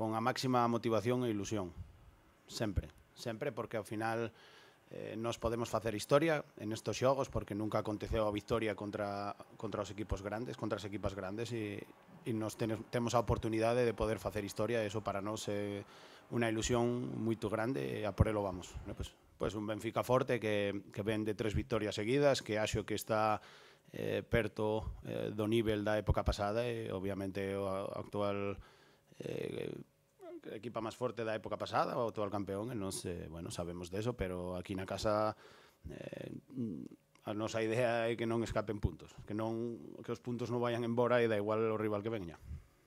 con a máxima motivación e ilusión. Sempre, sempre, porque ao final eh, nos podemos facer historia en estos xogos, porque nunca aconteceu a victoria contra, contra os equipos grandes, contra as equipas grandes, e, e nos tenes, temos a oportunidade de poder facer historia, e iso para nós é eh, unha ilusión moito grande, e a por elo vamos. Né? Pues, pues un Benfica forte que, que ven de tres victorias seguidas, que axo que está eh, perto eh, do nivel da época pasada e obviamente o actual eh, equipa máis forte da época pasada, o actual campeón, e non se, bueno, sabemos deso, pero aquí na casa eh, a nosa idea é que non escapen puntos, que non que os puntos non vayan embora e da igual o rival que veña.